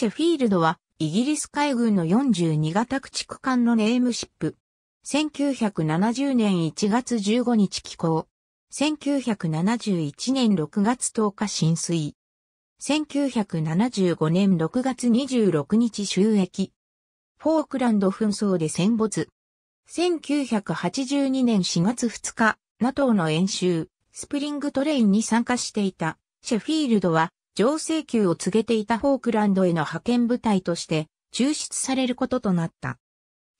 シェフィールドは、イギリス海軍の42型駆逐艦のネームシップ。1970年1月15日寄港。1971年6月10日浸水。1975年6月26日収益。フォークランド紛争で戦没。1982年4月2日、NATO の演習、スプリングトレインに参加していた、シェフィールドは、上請求を告げていたフォークランドへの派遣部隊として抽出されることとなった。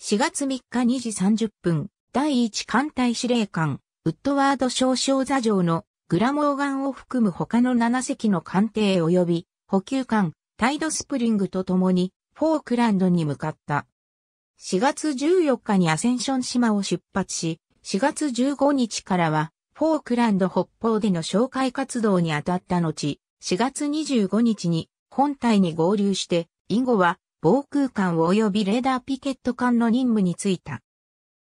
4月3日2時30分、第1艦隊司令官、ウッドワード少将座城のグラモーガンを含む他の7隻の艦艇及び補給艦、タイドスプリングと共にフォークランドに向かった。4月14日にアセンション島を出発し、4月15日からはフォークランド北方での紹介活動に当たった後、4月25日に本体に合流して、以後は防空艦及びレーダーピケット艦の任務に就いた。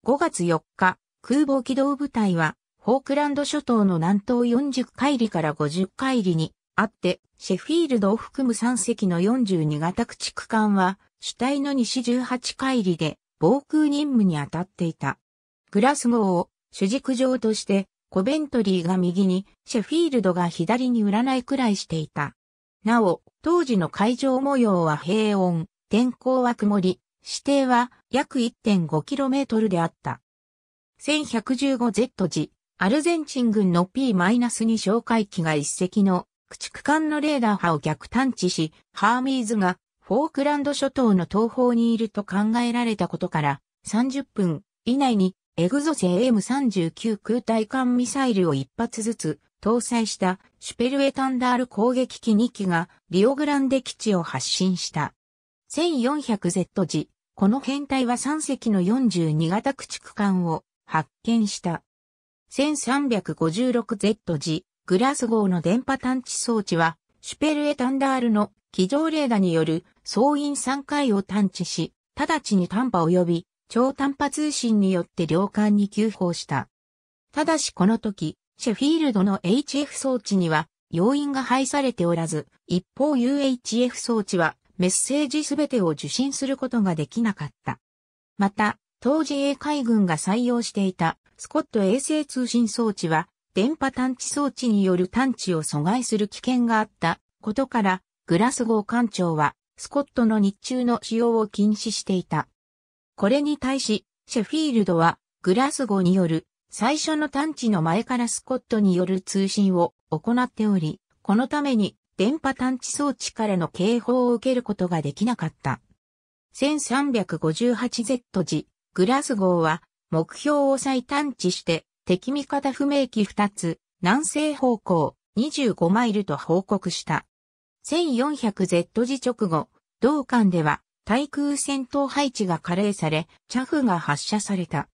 5月4日、空母機動部隊は、フォークランド諸島の南東40海里から50海里にあって、シェフィールドを含む3隻の42型駆逐艦は、主体の西18海里で防空任務に当たっていた。グラス号を主軸上としてコベントリーが右に、シェフィールドが左に占いくらいしていた。なお、当時の会場模様は平穏、天候は曇り、指定は約 1.5km であった。1115Z 時、アルゼンチン軍の P-2 哨戒機が一隻の駆逐艦のレーダー波を逆探知し、ハーミーズがフォークランド諸島の東方にいると考えられたことから、30分以内にエグゾセ AM39 空対艦ミサイルを一発ずつ搭載したシュペルエタンダール攻撃機2機がリオグランデ基地を発進した。1400Z 時、この編隊は3隻の42型駆逐艦を発見した。1356Z 時、グラス号の電波探知装置は、シュペルエタンダールの機上レーダによる総員3回を探知し、直ちに短波及び超短波通信によって領艦に急報した。ただしこの時、シェフィールドの HF 装置には要因が配されておらず、一方 UHF 装置はメッセージすべてを受信することができなかった。また、当時 A 海軍が採用していたスコット衛星通信装置は電波探知装置による探知を阻害する危険があったことから、グラスゴー艦長はスコットの日中の使用を禁止していた。これに対し、シェフィールドは、グラスゴによる、最初の探知の前からスコットによる通信を行っており、このために、電波探知装置からの警報を受けることができなかった。1358Z 時、グラスゴーは、目標を再探知して、敵味方不明機2つ、南西方向25マイルと報告した。1400Z 時直後、同館では対空戦闘配置が加齢され、チャフが発射された。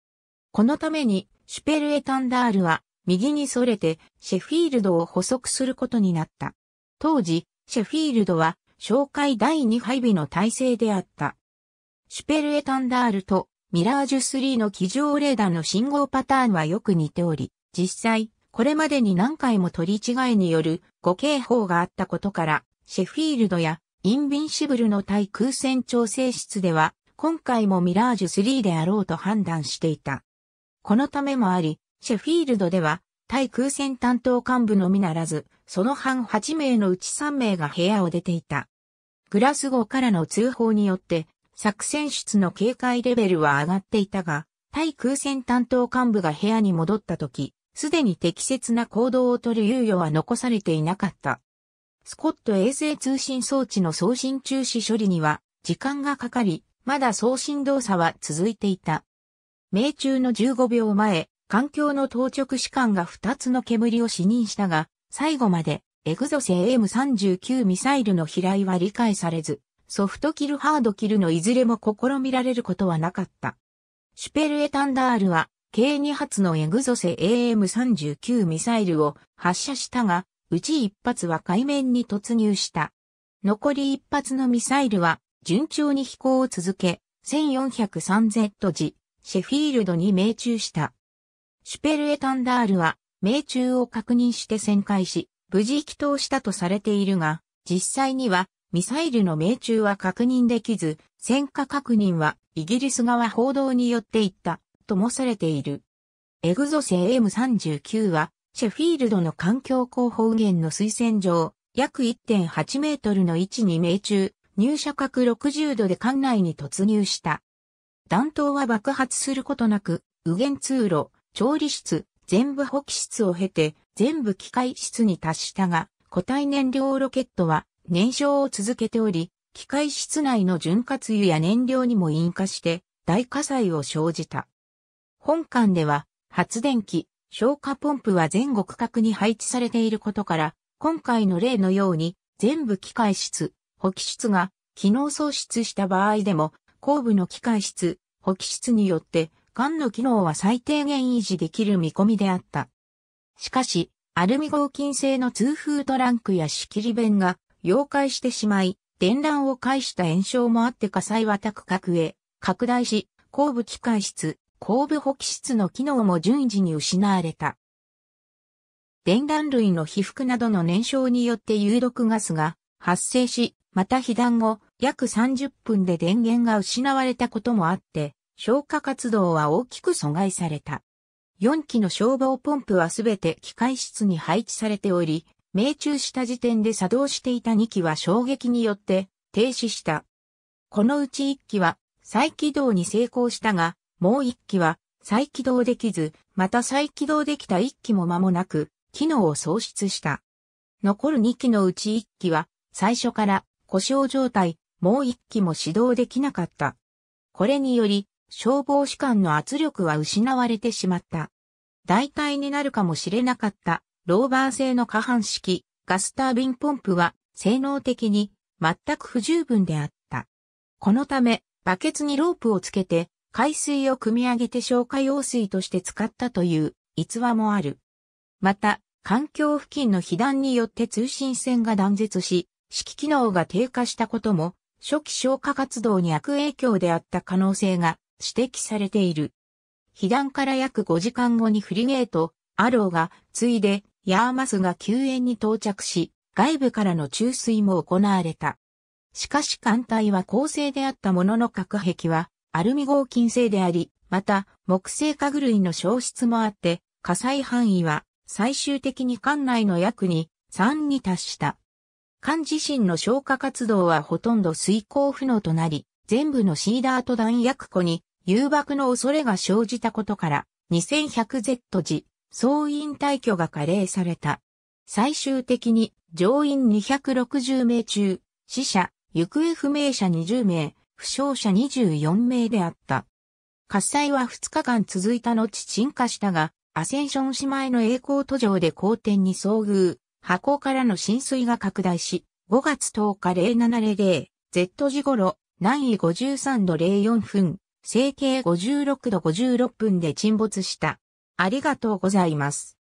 このために、シュペルエタンダールは、右にそれて、シェフィールドを捕捉することになった。当時、シェフィールドは、紹戒第2配備の体制であった。シュペルエタンダールと、ミラージュ3の機上レーダーの信号パターンはよく似ており、実際、これまでに何回も取り違いによる誤警報があったことから、シェフィールドやインビンシブルの対空戦調整室では、今回もミラージュ3であろうと判断していた。このためもあり、シェフィールドでは、対空戦担当幹部のみならず、その班8名のうち3名が部屋を出ていた。グラスゴーからの通報によって、作戦室の警戒レベルは上がっていたが、対空戦担当幹部が部屋に戻った時、すでに適切な行動を取る猶予は残されていなかった。スコット衛星通信装置の送信中止処理には時間がかかり、まだ送信動作は続いていた。命中の15秒前、環境の当直士官が2つの煙を視認したが、最後までエグゾセ a M39 ミサイルの飛来は理解されず、ソフトキルハードキルのいずれも試みられることはなかった。シュペルエタンダールは、計2発のエグゾセ AM39 ミサイルを発射したが、うち一発は海面に突入した。残り一発のミサイルは順調に飛行を続け、1403Z 時、シェフィールドに命中した。シュペルエタンダールは命中を確認して旋回し、無事帰投したとされているが、実際にはミサイルの命中は確認できず、戦果確認はイギリス側報道によっていった、ともされている。エグゾセ AM39 はシェフィールドの環境広報源の推薦状、約1.8メートルの位置に命中、入射角60度で艦内に突入した。弾頭は爆発することなく、右舷通路、調理室、全部補給室を経て、全部機械室に達したが、固体燃料ロケットは燃焼を続けており、機械室内の潤滑油や燃料にも引火して、大火災を生じた。本館では、発電機、消火ポンプは全国各に配置されていることから、今回の例のように、全部機械室、補機室が、機能喪失した場合でも、後部の機械室、補機室によって、缶の機能は最低限維持できる見込みであった。しかし、アルミ合金製の通風トランクや仕切り弁が、溶解してしまい、電乱を介した炎症もあって火災は高角へ、拡大し、後部機械室、後部補機室の機能も順次に失われた。電弾類の被覆などの燃焼によって有毒ガスが発生し、また被弾後、約30分で電源が失われたこともあって、消火活動は大きく阻害された。4機の消防ポンプはすべて機械室に配置されており、命中した時点で作動していた2機は衝撃によって停止した。このうち1機は再起動に成功したが、もう一機は再起動できず、また再起動できた一機も間もなく、機能を喪失した。残る2機のうち1機は、最初から故障状態、もう1機も始動できなかった。これにより、消防士官の圧力は失われてしまった。代替になるかもしれなかった、ローバー製の下半式、ガスタービンポンプは、性能的に、全く不十分であった。このため、バケツにロープをつけて、海水を汲み上げて消火用水として使ったという逸話もある。また、環境付近の被弾によって通信線が断絶し、指揮機能が低下したことも、初期消火活動に悪影響であった可能性が指摘されている。被弾から約5時間後にフリゲート、アローが、ついで、ヤーマスが救援に到着し、外部からの注水も行われた。しかし艦隊は構成であったものの隔壁は、アルミ合金製であり、また木製家具類の消失もあって、火災範囲は最終的に管内の約に3に達した。管自身の消火活動はほとんど遂行不能となり、全部のシーダーと弾薬庫に誘爆の恐れが生じたことから、2100Z 時、総員退去が加齢された。最終的に乗員260名中、死者、行方不明者20名、負傷者24名であった。喝采は2日間続いた後鎮火したが、アセンション姉妹の栄光途上で好天に遭遇、箱からの浸水が拡大し、5月10日0700、Z 時頃、南緯53度04分、整形56度56分で沈没した。ありがとうございます。